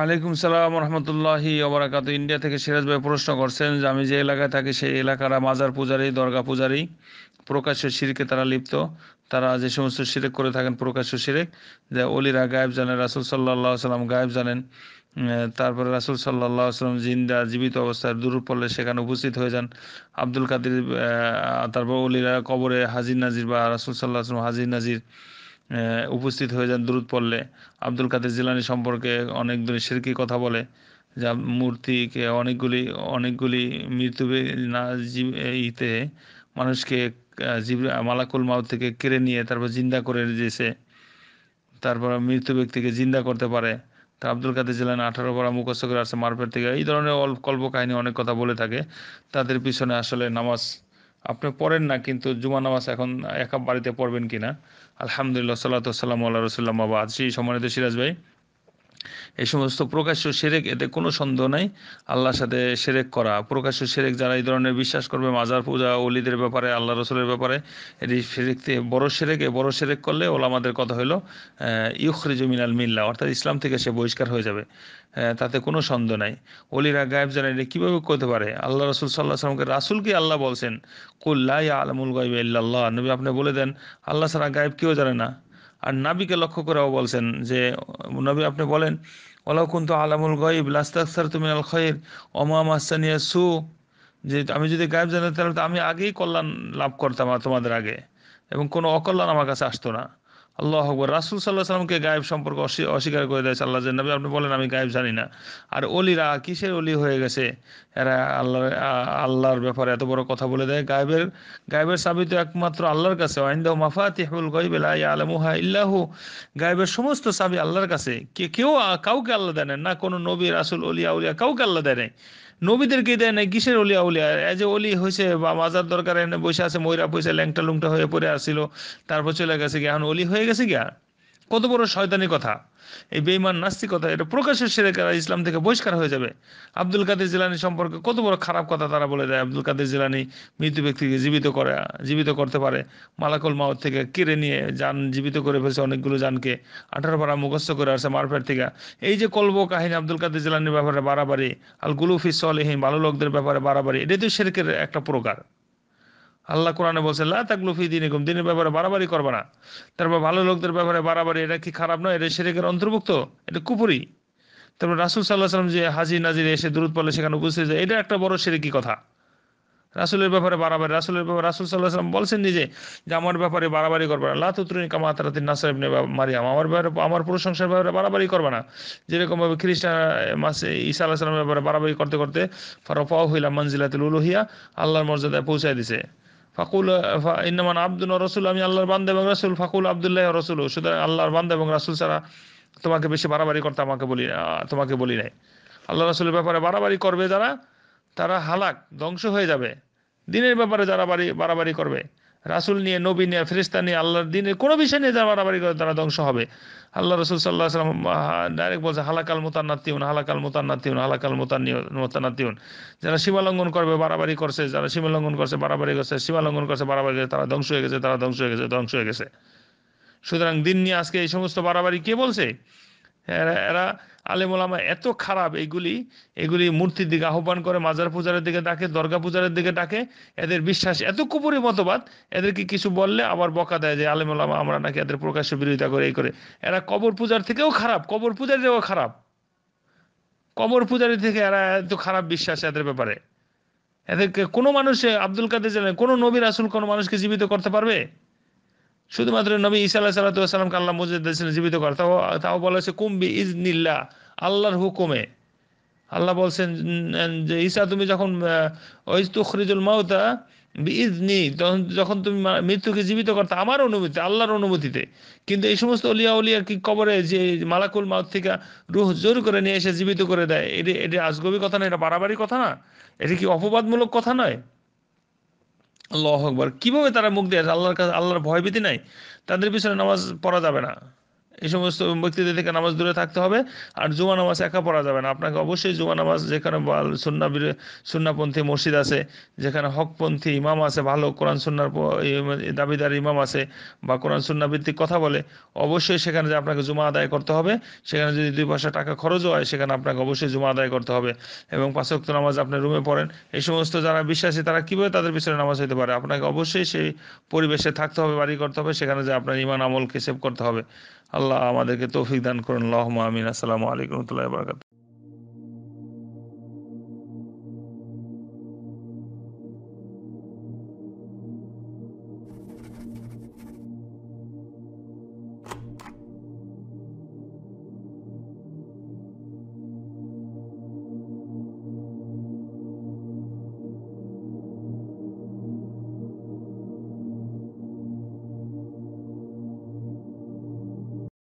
ওয়ালাইকুম সালাম রহমতুল্লাহি ওবরাকাত ইন্ডিয়া থেকে সিরাজ ভাই প্রশ্ন করছেন যে আমি যে এলাকায় থাকি সেই এলাকার মাজার পূজারি দরগা পূজারি প্রকাশ্য শিরকে তারা লিপ্ত তারা যে সমস্ত শিরেক করে থাকেন প্রকাশ্য শিরেক যে অলিরা গায়েব জানেন রাসুল সাল্লাহ সাল্লাম গায়েব জানেন তারপরে রাসুল সাল্লাহ আসলাম জিন্দা জীবিত অবস্থায় দূর পড়লে সেখানে উপস্থিত হয়ে যান আব্দুল কাদির তারপর অলিরা কবরে হাজির নাজির বা রাসুল সাল্লাহ আসলাম হাজির নাজির উপস্থিত হয়ে যান দূরত পড়লে আব্দুল কাদের জিলানি সম্পর্কে অনেকগুলি সিরকি কথা বলে যা মূর্তিকে অনেকগুলি অনেকগুলি মৃত্যু না ইতে মানুষকে জীব মালাকুল মাউ থেকে কেড়ে নিয়ে তারপর জিন্দা করে দিয়েছে তারপর মৃত্যু ব্যক্তিকে জিন্দা করতে পারে তা আব্দুল কাদের জেলান আঠারো পারা মুখস্থ করে আসছে মারপেট থেকে এই ধরনের অল্প কল্প কাহিনী অনেক কথা বলে থাকে তাদের পিছনে আসলে নামাজ আপনি পড়েন না কিন্তু জুমা নামাজ এখন একা বাড়িতে পড়বেন কিনা আলহামদুলিল্লাহ সাল্লাহ সাল্লাম আল্লাহ রসুল্লাম আজ সেই সম্মানিত সিরাজ ভাই এই সমস্ত প্রকাশ্য সেরেক এতে কোনো সন্দেহ নাই আল্লাহর সাথে সেরেক করা প্রকাশ্য সেরেক যারা এই ধরনের বিশ্বাস করবে মাজার পূজা অলিদের ব্যাপারে আল্লাহ রসুলের ব্যাপারে এটি সেরেক বড় সেরেক বড় সেরেক করলে ওলা আমাদের কথা হলো ইউখরিজ আল মিল্লা অর্থাৎ ইসলাম থেকে সে বহিষ্কার হয়ে যাবে তাতে কোনো সন্দেহ নাই অলিরা গায়েব জানে এটা কীভাবে করতে পারে আল্লাহ রসুল সাল্লাহ সাল্লামকে রাসুলকে আল্লাহ বলছেন কুল্লাই আলমুল গাইব ইল্লাহ নবী আপনি বলে দেন আল্লাহ সারা গায়েব কেউ জানে না আর নাবিকে লক্ষ্য করেও বলছেন যে নবী আপনি বলেন কিন্তু আলামুল গয়েব লাস্তাকসার তুমি আল খয়ের অমা মাসানিয়া সু যে আমি যদি গায়েব জানি তাহলে তো আমি আগেই কল্যাণ লাভ করতাম তোমাদের আগে এবং কোনো অকল্যাণ আমার কাছে আসতো না আল্লাহ আকবর রাসুল সাল্লাহ সাল্লামকে গায়েব সম্পর্কে অস্বীকার করে দেয় আল্লাহ নবী আপনি বলেন আমি গায়েব জানি না আর অলিরা কিসের অলি হয়ে গেছে এরা আল্লাহ আল্লাহর ব্যাপারে এত বড় কথা বলে দেয় গায়েবের গায়েবের সাবি তো একমাত্র আল্লাহর কাছে আইন্দাহ মাফাতিহুল আলমুহা ইল্লাহু গায়েবের সমস্ত সাবি আল্লাহর কাছে কে কেউ কাউকে আল্লাহ দেয় না কোনো নবী রাসুল অলিয়া উলিয়া কাউকে আল্লাহ দেয় নাই নবীদেরকে দেয় নাই কিসের অলিয়া উলিয়া এই যে অলি হয়েছে বা মাজার দরকার এনে বসে আছে ময়রা পয়সা ল্যাংটা লুংটা হয়ে পড়ে আসছিল তারপর চলে গেছে এখন অলি হয়ে গেছে গিয়া কত বড় শয়তানি কথা এই বেইমান নাস্তিকতা এটা প্রকাশের সেরে কারা ইসলাম থেকে বহিষ্কার হয়ে যাবে আব্দুল কাদের জিলানি সম্পর্কে কত বড় খারাপ কথা তারা বলে দেয় আব্দুল কাদের জিলানি মৃত ব্যক্তিকে জীবিত করে জীবিত করতে পারে মালাকুল মাওত থেকে কেড়ে নিয়ে যান জীবিত করে ফেলছে অনেকগুলো যানকে আঠারো পাড়া মুখস্থ করে আসছে মারফের থেকে এই যে কল্প কাহিনী আব্দুল কাদের জিলানির ব্যাপারে বাড়াবাড়ি আল গুলুফি সলেহীন ভালো লোকদের ব্যাপারে বাড়াবাড়ি এটাই তো সেরকের একটা প্রকার আল্লাহ কোরআনে বলছে লাফি দিন এগুম দিনের ব্যাপারে বাড়াবাড়ি করবে না তারপর ভালো লোকদের ব্যাপারে বাড়াবাড়ি এটা কি খারাপ নয় এটা সেরেকের অন্তর্ভুক্ত এটা কুপুরি তারপর রাসুল সাল্লাহ সাল্লাম যে হাজি নাজিরে এসে দূরত পড়লে সেখানে উপস্থিত যায় এটা একটা বড় কি কথা রাসুলের ব্যাপারে বাড়াবাড়ি রাসুলের ব্যাপারে রাসুল সাল্লাহ সাল্লাম বলছেন নিজে যে আমার ব্যাপারে বাড়াবাড়ি করবে না লাতুতরুনি কামাত তারাতিন নাসার নে মারিয়াম আমার ব্যাপারে আমার প্রশংসার ব্যাপারে বাড়াবাড়ি করবে না যেরকমভাবে খ্রিস্টান মাসে ঈসা আল্লাহ সাল্লামের ব্যাপারে বাড়াবাড়ি করতে করতে ফারফাও হইলা মঞ্জিলাতুল উলুহিয়া আল্লাহর মর্যাদায় পৌঁছায় দিছে ফাকুল ইন্নমান আব্দুল রসুল আমি আল্লাহর বান্দা এবং রসুল ফাকুল আবদুল্লাহ রসুল সুতরাং আল্লাহর বান্দা এবং রাসুল ছাড়া তোমাকে বেশি বাড়াবাড়ি করতে আমাকে বলি তোমাকে বলি নাই আল্লাহ রসুলের ব্যাপারে বাড়াবাড়ি করবে যারা তারা হালাক ধ্বংস হয়ে যাবে দিনের ব্যাপারে যারা বাড়ি বাড়াবাড়ি করবে রাসুল নিয়ে নবী নিয়ে ফেরিস্তা নিয়ে আল্লাহর দিনের কোনো বিষয় নিয়ে যারা বাড়াবাড়ি করে তারা ধ্বংস হবে আল্লাহ রসুল সাল্লাহ সাল্লাম ডাইরেক্ট বলছে হালাকাল মোতান্নাতিউন হালাকাল মোতান্নাতিউন হালাকাল মোতান্নাতিউন যারা সীমালঙ্ঘন করবে বাড়াবাড়ি করছে যারা সীমালঙ্ঘন করছে বাড়াবাড়ি করছে সীমালঙ্ঘন করছে বাড়াবাড়ি করছে তারা ধ্বংস হয়ে গেছে তারা ধ্বংস হয়ে গেছে ধ্বংস হয়ে গেছে সুতরাং দিন নিয়ে আজকে এই সমস্ত বাড়াবাড়ি কে বলছে এরা আলেম ওলামা এত খারাপ এগুলি এগুলি মূর্তির দিকে আহ্বান করে মাজার পূজারের দিকে ডাকে দর্গা পূজারের দিকে ডাকে এদের বিশ্বাস এত কুপুরি মতবাদ এদেরকে কিছু বললে আবার বকা দেয় যে আলেম ওলামা আমরা নাকি এদের প্রকাশ্য বিরোধিতা করে এই করে এরা কবর পূজার থেকেও খারাপ কবর পূজারীরাও খারাপ কবর পূজারি থেকে এরা এত খারাপ বিশ্বাস এদের ব্যাপারে এদেরকে কোনো মানুষ আব্দুল কাদের জানে কোনো নবীর আসল কোনো মানুষকে জীবিত করতে পারবে শুধুমাত্র নবী ইসা আল্লাহ সাল্লামকে আল্লাহ মসজিদ দিয়েছিলেন জীবিত করে তাও তাও বলেছে কুম্বি কুম্বি ইজনিল্লা আল্লাহর হুকুমে আল্লাহ বলছেন যে ঈসা তুমি যখন ওই তুখরিজুল মাউতা ইজনি যখন তুমি মৃত্যুকে জীবিত করতে আমার অনুমতি আল্লাহর অনুমতিতে কিন্তু এই সমস্ত অলিয়া অলিয়া কি কবরে যে মালাকুল মাউত থেকে রুহ জোর করে নিয়ে এসে জীবিত করে দেয় এটি এটি আজগবি কথা না এটা বাড়াবাড়ি কথা না এটি কি অপবাদমূলক কথা নয় আল্লাহ আকবর কিভাবে তারা মুখ দিয়ে আল্লাহর কাছে আল্লাহর ভয় ভীতি নাই তাদের পিছনে নামাজ পড়া যাবে না এই সমস্ত ব্যক্তিদের থেকে নামাজ দূরে থাকতে হবে আর জুমা নামাজ একা পড়া যাবে না আপনাকে অবশ্যই জুমা নামাজ যেখানে সুন্না সুন্নাপন্থী মসজিদ আছে যেখানে হকপন্থী ইমাম আছে ভালো কোরআন সুন্নার দাবিদার ইমাম আছে বা কোরআন সুন্না ভিত্তিক কথা বলে অবশ্যই সেখানে যে আপনাকে জুমা আদায় করতে হবে সেখানে যদি দুই পয়সা টাকা খরচও হয় সেখানে আপনাকে অবশ্যই জুমা আদায় করতে হবে এবং পাঁচক্ত নামাজ আপনি রুমে পড়েন এই সমস্ত যারা বিশ্বাসী তারা কীভাবে তাদের পিছনে নামাজ হতে পারে আপনাকে অবশ্যই সেই পরিবেশে থাকতে হবে বাড়ি করতে হবে সেখানে যে আপনার ইমান আমলকে সেভ করতে হবে আল্লাহ আমাদেরকে তৌফিক দান করুন আল্লাহ আমিন আসসালামু আলাইকুম রহমতুল্লাহ বরকাত